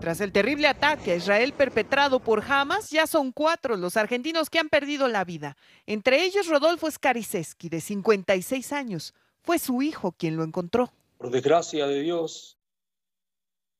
Tras el terrible ataque a Israel perpetrado por Hamas, ya son cuatro los argentinos que han perdido la vida. Entre ellos Rodolfo Skariseski, de 56 años. Fue su hijo quien lo encontró. Por desgracia de Dios,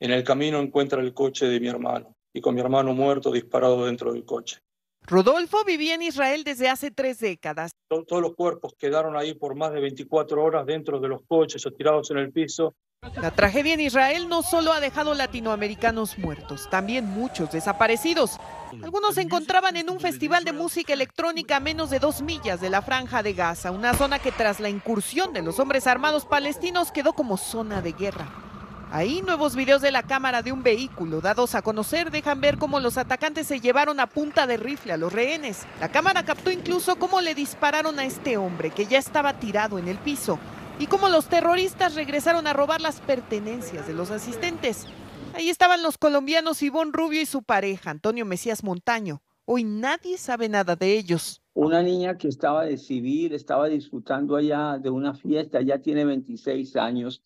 en el camino encuentra el coche de mi hermano y con mi hermano muerto disparado dentro del coche. Rodolfo vivía en Israel desde hace tres décadas. Todos los cuerpos quedaron ahí por más de 24 horas dentro de los coches o tirados en el piso la tragedia en Israel no solo ha dejado latinoamericanos muertos, también muchos desaparecidos. Algunos se encontraban en un festival de música electrónica a menos de dos millas de la franja de Gaza, una zona que tras la incursión de los hombres armados palestinos quedó como zona de guerra. Ahí nuevos videos de la cámara de un vehículo dados a conocer dejan ver cómo los atacantes se llevaron a punta de rifle a los rehenes. La cámara captó incluso cómo le dispararon a este hombre que ya estaba tirado en el piso y cómo los terroristas regresaron a robar las pertenencias de los asistentes. Ahí estaban los colombianos Ivonne Rubio y su pareja, Antonio Mesías Montaño. Hoy nadie sabe nada de ellos. Una niña que estaba de civil, estaba disfrutando allá de una fiesta, ya tiene 26 años.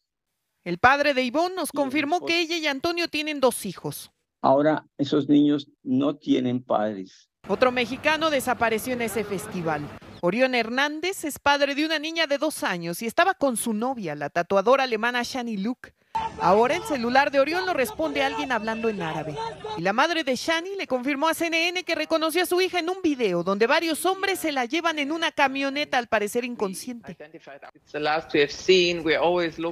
El padre de Ivón nos confirmó que ella y Antonio tienen dos hijos. Ahora esos niños no tienen padres. Otro mexicano desapareció en ese festival. Orión Hernández es padre de una niña de dos años y estaba con su novia, la tatuadora alemana Shani Luke. Ahora el celular de Orión lo responde a alguien hablando en árabe. Y la madre de Shani le confirmó a CNN que reconoció a su hija en un video donde varios hombres se la llevan en una camioneta al parecer inconsciente.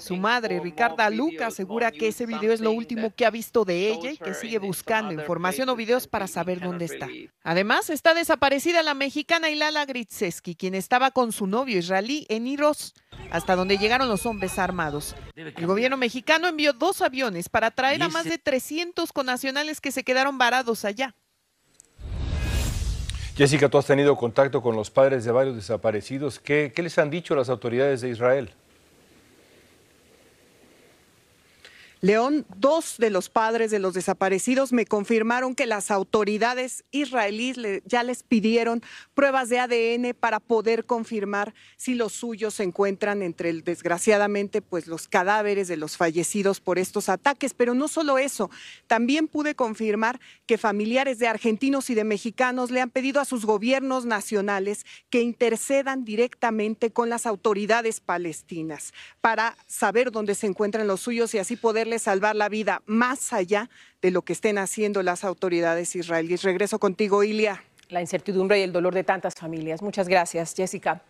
Su madre, Ricarda Luca, asegura que ese video es lo último que ha visto de ella y que sigue buscando información o videos para saber dónde está. Además, está desaparecida la mexicana Ilala Gritseski, quien estaba con su novio israelí en Iros hasta donde llegaron los hombres armados. El gobierno mexicano envió dos aviones para traer a más de 300 conacionales que se quedaron varados allá. Jessica, tú has tenido contacto con los padres de varios desaparecidos. ¿Qué, qué les han dicho las autoridades de Israel? León, dos de los padres de los desaparecidos me confirmaron que las autoridades israelíes ya les pidieron pruebas de ADN para poder confirmar si los suyos se encuentran entre, el, desgraciadamente, pues los cadáveres de los fallecidos por estos ataques. Pero no solo eso, también pude confirmar que familiares de argentinos y de mexicanos le han pedido a sus gobiernos nacionales que intercedan directamente con las autoridades palestinas para saber dónde se encuentran los suyos y así poder salvar la vida más allá de lo que estén haciendo las autoridades israelíes. Regreso contigo, Ilia. La incertidumbre y el dolor de tantas familias. Muchas gracias, Jessica.